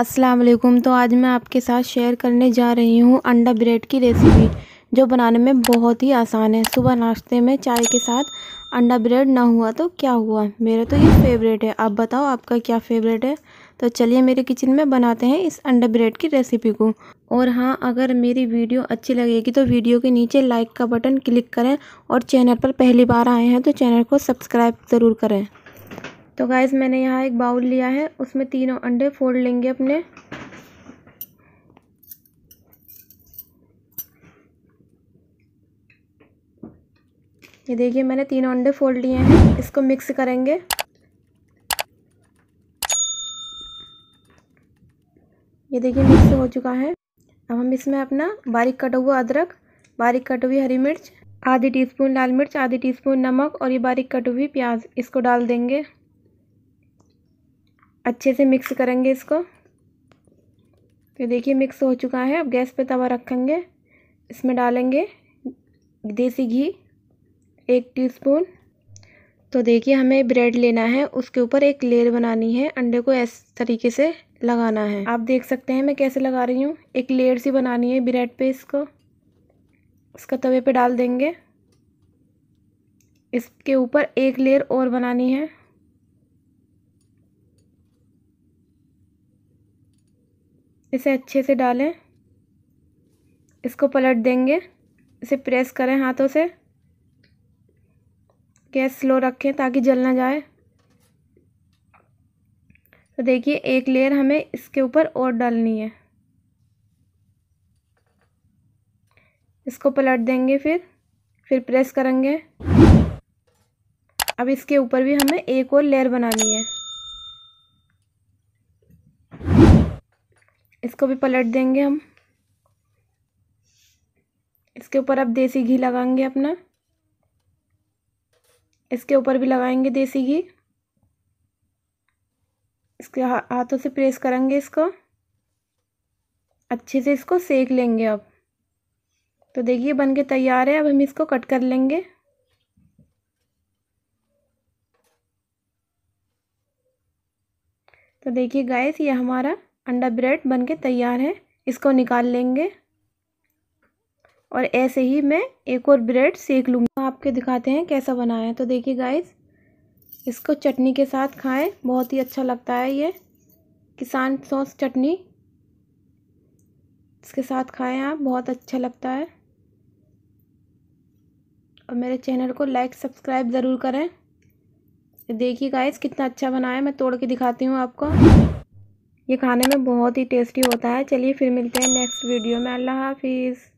अस्सलाम वालेकुम तो आज मैं आपके साथ शेयर करने जा रही हूँ अंडा ब्रेड की रेसिपी जो बनाने में बहुत ही आसान है सुबह नाश्ते में चाय के साथ अंडा ब्रेड ना हुआ तो क्या हुआ मेरा तो ये फेवरेट है आप बताओ आपका क्या फेवरेट है तो चलिए मेरे किचन में बनाते हैं इस अंडा ब्रेड की रेसिपी को और हाँ अगर मेरी वीडियो अच्छी लगेगी तो वीडियो के नीचे लाइक का बटन क्लिक करें और चैनल पर पहली बार आए हैं तो चैनल को सब्सक्राइब ज़रूर करें तो गाइज मैंने यहाँ एक बाउल लिया है उसमें तीनों अंडे फोड़ लेंगे अपने ये देखिए मैंने तीनों अंडे फोल्ड लिए हैं इसको मिक्स करेंगे ये देखिए मिक्स हो चुका है अब हम इसमें अपना बारीक कटा हुआ अदरक बारीक कटी हुई हरी मिर्च आधी टीस्पून लाल मिर्च आधी टीस्पून नमक और ये बारीक कटी हुई प्याज इसको डाल देंगे अच्छे से मिक्स करेंगे इसको तो देखिए मिक्स हो चुका है अब गैस पे तवा रखेंगे इसमें डालेंगे देसी घी एक टीस्पून तो देखिए हमें ब्रेड लेना है उसके ऊपर एक लेयर बनानी है अंडे को इस तरीके से लगाना है आप देख सकते हैं मैं कैसे लगा रही हूँ एक लेयर सी बनानी है ब्रेड पे इसको इसका तवे पे डाल देंगे इसके ऊपर एक लेयर और बनानी है इसे अच्छे से डालें इसको पलट देंगे इसे प्रेस करें हाथों से गैस स्लो रखें ताकि जल ना जाए तो देखिए एक लेयर हमें इसके ऊपर और डालनी है इसको पलट देंगे फिर फिर प्रेस करेंगे अब इसके ऊपर भी हमें एक और लेयर बनानी है इसको भी पलट देंगे हम इसके ऊपर अब देसी घी लगाएंगे अपना इसके ऊपर भी लगाएंगे देसी घी इसके हा, हाथों से प्रेस करेंगे इसको अच्छे से इसको सेक लेंगे अब तो देखिए बन के तैयार है अब हम इसको कट कर लेंगे तो देखिए गैस ये हमारा अंडा ब्रेड बनके तैयार है इसको निकाल लेंगे और ऐसे ही मैं एक और ब्रेड सेक लूँगी आपके दिखाते हैं कैसा बनाया तो देखिए गाइस इसको चटनी के साथ खाएं बहुत ही अच्छा लगता है ये किसान सॉस चटनी इसके साथ खाएं आप बहुत अच्छा लगता है और मेरे चैनल को लाइक सब्सक्राइब ज़रूर करें देखिए गाइस कितना अच्छा बनाया मैं तोड़ के दिखाती हूँ आपको ये खाने में बहुत ही टेस्टी होता है चलिए फिर मिलते हैं नेक्स्ट वीडियो में अल्लाह हाफिज़